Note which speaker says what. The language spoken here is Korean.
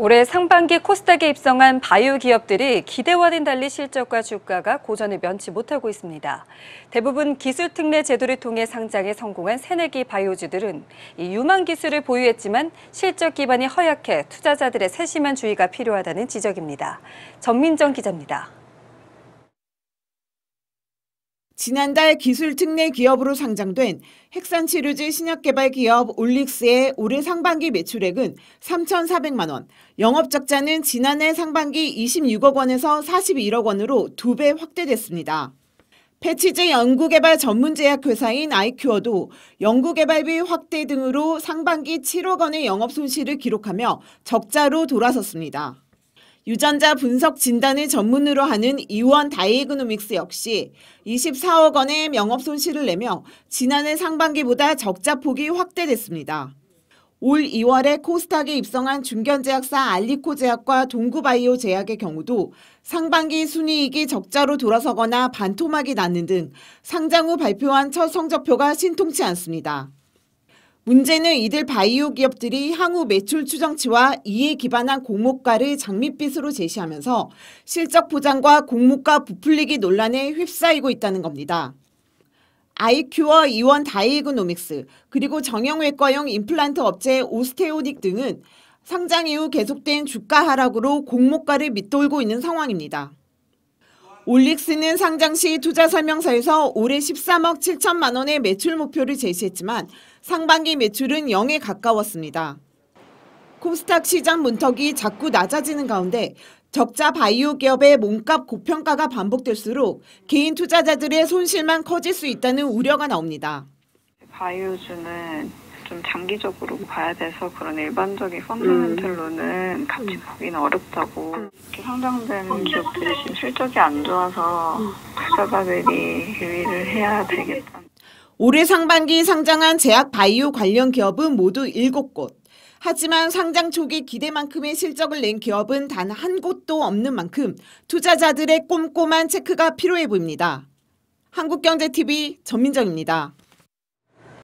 Speaker 1: 올해 상반기 코스닥에 입성한 바이오 기업들이 기대와는 달리 실적과 주가가 고전을 면치 못하고 있습니다. 대부분 기술 특례 제도를 통해 상장에 성공한 새내기 바이오주들은 유망 기술을 보유했지만 실적 기반이 허약해 투자자들의 세심한 주의가 필요하다는 지적입니다. 전민정 기자입니다. 지난달 기술특례 기업으로 상장된
Speaker 2: 핵산치료제 신약개발 기업 올릭스의 올해 상반기 매출액은 3,400만 원, 영업적자는 지난해 상반기 26억 원에서 41억 원으로 두 배 확대됐습니다. 패치제 연구개발 전문제약회사인 아이큐어도 연구개발비 확대 등으로 상반기 7억 원의 영업손실을 기록하며 적자로 돌아섰습니다. 유전자 분석 진단을 전문으로 하는 이원 다이애그노믹스 역시 24억 원의 영업 손실을 내며 지난해 상반기보다 적자 폭이 확대됐습니다. 올 2월에 코스닥에 입성한 중견제약사 알리코 제약과 동구바이오 제약의 경우도 상반기 순이익이 적자로 돌아서거나 반토막이 나는 등 상장 후 발표한 첫 성적표가 신통치 않습니다. 문제는 이들 바이오 기업들이 향후 매출 추정치와 이에 기반한 공모가를 장밋빛으로 제시하면서 실적 보장과 공모가 부풀리기 논란에 휩싸이고 있다는 겁니다. 아이큐어 이원 다이그노믹스 그리고 정형외과용 임플란트 업체 오스테오닉 등은 상장 이후 계속된 주가 하락으로 공모가를 밑돌고 있는 상황입니다. 올릭스는 상장시 투자 설명서에서 올해 13억 7천만 원의 매출 목표를 제시했지만 상반기 매출은 0에 가까웠습니다. 코스닥 시장 문턱이 자꾸 낮아지는 가운데 적자 바이오 기업의 몸값 고평가가 반복될수록 개인 투자자들의 손실만 커질 수 있다는 우려가 나옵니다.
Speaker 1: 바이오주는 좀 장기적으로 봐야 돼서 그런 일반적인 펀드멘털로는 음. 같이 음. 보기는 어렵다고 음. 이렇게 상장된 음. 기업들이 지금 실적이 안 좋아서
Speaker 2: 투자자들이 유의를 해야 되겠다. 올해 상반기 상장한 제약 바이오 관련 기업은 모두 7곳. 하지만 상장 초기 기대만큼의 실적을 낸 기업은 단 한 곳도 없는 만큼 투자자들의 꼼꼼한 체크가 필요해 보입니다. 한국경제TV 전민정입니다.